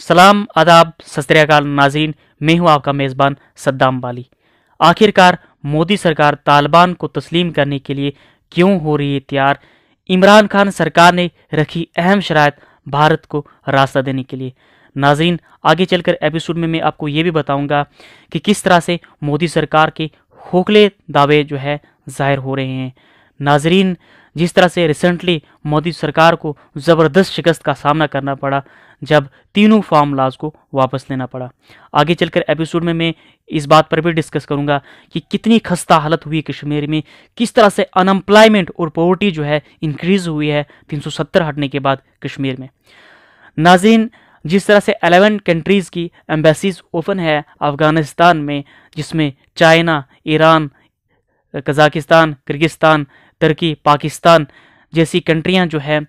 सलाम आदाब सतरकाल नाजीन मैं हूँ आपका मेज़बान सद्दाम वाली आखिरकार मोदी सरकार तालिबान को तस्लीम करने के लिए क्यों हो रही है तैयार इमरान खान सरकार ने रखी अहम शरात भारत को रास्ता देने के लिए नाजरीन आगे चलकर एपिसोड में मैं आपको ये भी बताऊंगा कि किस तरह से मोदी सरकार के खोखले दावे जो है ज़ाहिर हो रहे हैं नाजरीन जिस तरह से रिसेंटली मोदी सरकार को ज़बरदस्त शिकस्त का सामना करना पड़ा जब तीनों फार्मूलाज को वापस लेना पड़ा आगे चलकर एपिसोड में मैं इस बात पर भी डिस्कस करूंगा कि कितनी खस्ता हालत हुई कश्मीर में किस तरह से अनएम्प्लॉयमेंट और पॉवर्टी जो है इंक्रीज़ हुई है 370 हटने के बाद कश्मीर में नाजीन जिस तरह से अलेवन कंट्रीज़ की एम्बेसीज ओपन है अफ़गानिस्तान में जिसमें चाइना ईरान कज़ाकिस्तान किर्गिस्तान तुर्की पाकिस्तान जैसी कंट्रियाँ जो है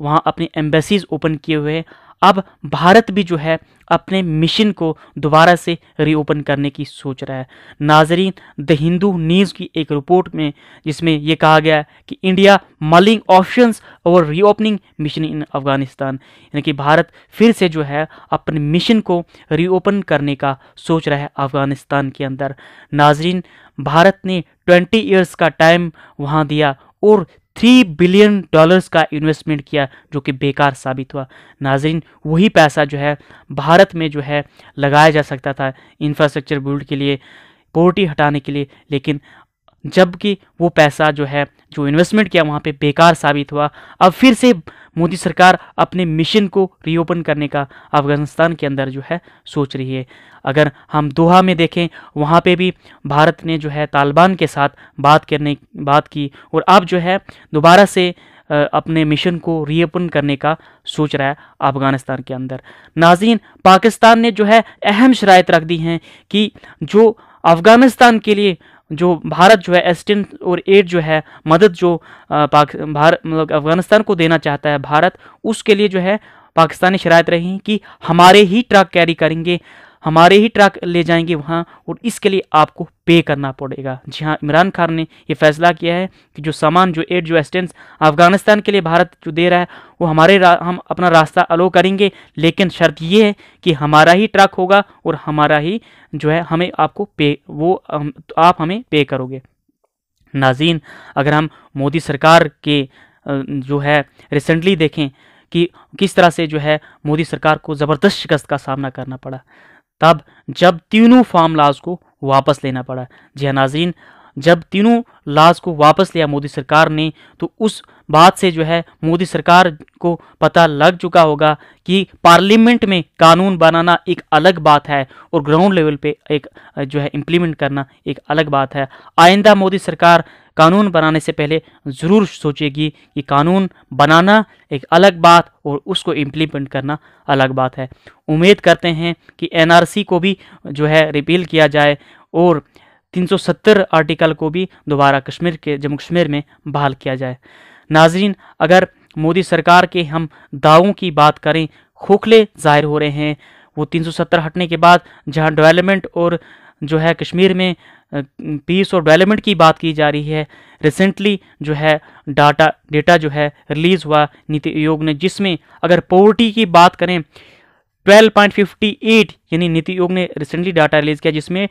वहाँ अपनी एम्बेसीज ओपन किए हुए हैं अब भारत भी जो है अपने मिशन को दोबारा से रीओपन करने की सोच रहा है नाजरीन द हिंदू न्यूज़ की एक रिपोर्ट में जिसमें यह कहा गया है कि इंडिया मलिंग ऑप्शंस और रीओपनिंग मिशन इन अफगानिस्तान यानी कि भारत फिर से जो है अपने मिशन को रीओपन करने का सोच रहा है अफगानिस्तान के अंदर नाजरीन भारत ने ट्वेंटी ईयर्स का टाइम वहाँ दिया और थ्री बिलियन डॉलर्स का इन्वेस्टमेंट किया जो कि बेकार साबित हुआ नाजरीन वही पैसा जो है भारत में जो है लगाया जा सकता था इंफ्रास्ट्रक्चर बिल्ड के लिए पोवर्टी हटाने के लिए लेकिन जबकि वो पैसा जो है जो इन्वेस्टमेंट किया वहाँ पे बेकार साबित हुआ अब फिर से मोदी सरकार अपने मिशन को रीओपन करने का अफगानिस्तान के अंदर जो है सोच रही है अगर हम दोहा में देखें वहाँ पे भी भारत ने जो है तालिबान के साथ बात करने बात की और अब जो है दोबारा से अपने मिशन को रीओपन करने का सोच रहा है अफगानिस्तान के अंदर नाजीन पाकिस्तान ने जो है अहम शरात रख दी हैं कि जो अफगानिस्तान के लिए जो भारत जो है एस्टिन और एड जो है मदद जो पाक भारत मतलब अफगानिस्तान को देना चाहता है भारत उसके लिए जो है पाकिस्तानी शरात रही कि हमारे ही ट्रक कैरी करेंगे हमारे ही ट्रक ले जाएंगे वहाँ और इसके लिए आपको पे करना पड़ेगा जी हाँ इमरान खान ने यह फैसला किया है कि जो सामान जो एड जो एस्टेंस अफगानिस्तान के लिए भारत जो दे रहा है वो हमारे हम अपना रास्ता अलो करेंगे लेकिन शर्त ये है कि हमारा ही ट्रक होगा और हमारा ही जो है हमें आपको पे वो तो आप हमें पे करोगे नाजीन अगर हम मोदी सरकार के जो है रिसेंटली देखें कि किस तरह से जो है मोदी सरकार को ज़बरदस्त शिकस्त का सामना करना पड़ा तब जब तीनों लाज को वापस लेना पड़ा जी नाजरीन जब तीनों लाश को वापस लिया मोदी सरकार ने तो उस बात से जो है मोदी सरकार को पता लग चुका होगा कि पार्लियामेंट में कानून बनाना एक अलग बात है और ग्राउंड लेवल पे एक जो है इम्प्लीमेंट करना एक अलग बात है आइंदा मोदी सरकार कानून बनाने से पहले ज़रूर सोचेगी कि कानून बनाना एक अलग बात और उसको इम्प्लीमेंट करना अलग बात है उम्मीद करते हैं कि एनआरसी को भी जो है रिपील किया जाए और 370 आर्टिकल को भी दोबारा कश्मीर के जम्मू कश्मीर में बहाल किया जाए नाजरीन अगर मोदी सरकार के हम दावों की बात करें खोखले जाहिर हो रहे हैं वो 370 हटने के बाद जहां डेवलपमेंट और जो है कश्मीर में पीस और डेवलपमेंट की बात की जा रही है रिसेंटली जो है डाटा डेटा जो है रिलीज़ हुआ नीति आयोग ने जिसमें अगर पोवर्टी की बात करें 12.58 यानी नीति आयोग ने रिसेंटली डाटा रिलीज़ किया जिसमें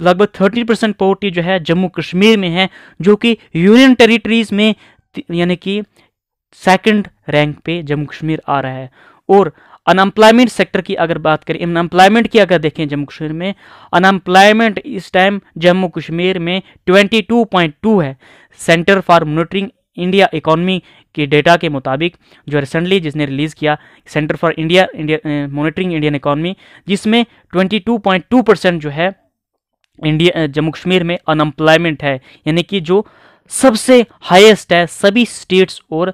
लगभग थर्टी परसेंट पॉवर्टी जो है जम्मू कश्मीर में है जो कि यूनियन टेरिटरीज में यानी कि सेकंड रैंक पे जम्मू कश्मीर आ रहा है और अनएम्प्लॉयमेंट सेक्टर की अगर बात करें अनएम्प्लॉयमेंट की अगर देखें जम्मू कश्मीर में अनएम्प्लॉयमेंट इस टाइम जम्मू कश्मीर में 22.2 है centre for monitoring India economy के डेटा के मुताबिक जो रिसेंटली जिसने रिलीज़ किया centre for India India monitoring Indian economy जिसमें 22.2 परसेंट जो है इंडिया जम्मू कश्मीर में अनएम्प्लॉयमेंट है यानी कि जो सबसे हाईएस्ट है सभी स्टेट्स और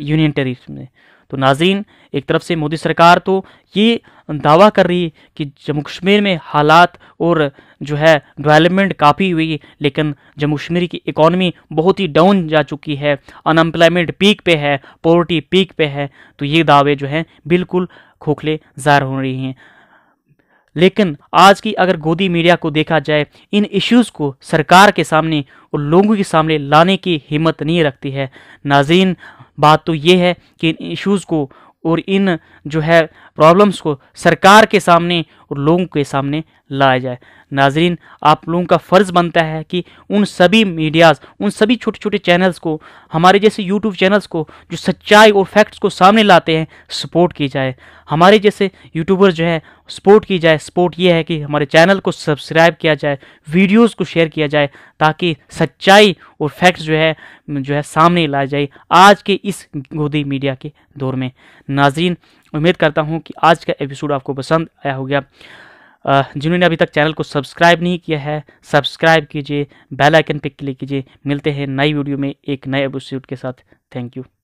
यूनियन टेरिट में तो नाजीन एक तरफ से मोदी सरकार तो ये दावा कर रही है कि जम्मू कश्मीर में हालात और जो है डेवलपमेंट काफ़ी हुई लेकिन जम्मू कश्मीर की इकोनमी बहुत ही डाउन जा चुकी है अनएम्प्लॉयमेंट पीक पे है पॉवर्टी पीक पे है तो ये दावे जो हैं बिल्कुल खोखले ज़ाहिर हो रही हैं लेकिन आज की अगर गोदी मीडिया को देखा जाए इन इश्यूज़ को सरकार के सामने और लोगों के सामने लाने की हिम्मत नहीं रखती है नाजीन बात तो ये है कि इन इश्यूज़ को और इन जो है प्रॉब्लम्स को सरकार के सामने और लोगों के सामने लाया जाए नाजरीन आप लोगों का फ़र्ज़ बनता है कि उन सभी मीडियाज़ उन सभी छोटे छोटे चैनल्स को हमारे जैसे यूट्यूब चैनल्स को जो सच्चाई और फैक्ट्स को सामने लाते हैं सपोर्ट की जाए हमारे जैसे यूट्यूबर जो है सपोर्ट की जाए सपोर्ट ये है कि हमारे चैनल को सब्सक्राइब किया जाए वीडियोस को शेयर किया जाए ताकि सच्चाई और फैक्ट्स जो है जो है सामने लाया जाए आज के इस गोदी मीडिया के दौर में नाजरीन उम्मीद करता हूँ कि आज का एपिसोड आपको पसंद आया होगा जिन्होंने अभी तक चैनल को सब्सक्राइब नहीं किया है सब्सक्राइब कीजिए बेल आइकन पर क्लिक कीजिए मिलते हैं नई वीडियो में एक नए एपिसोड के साथ थैंक यू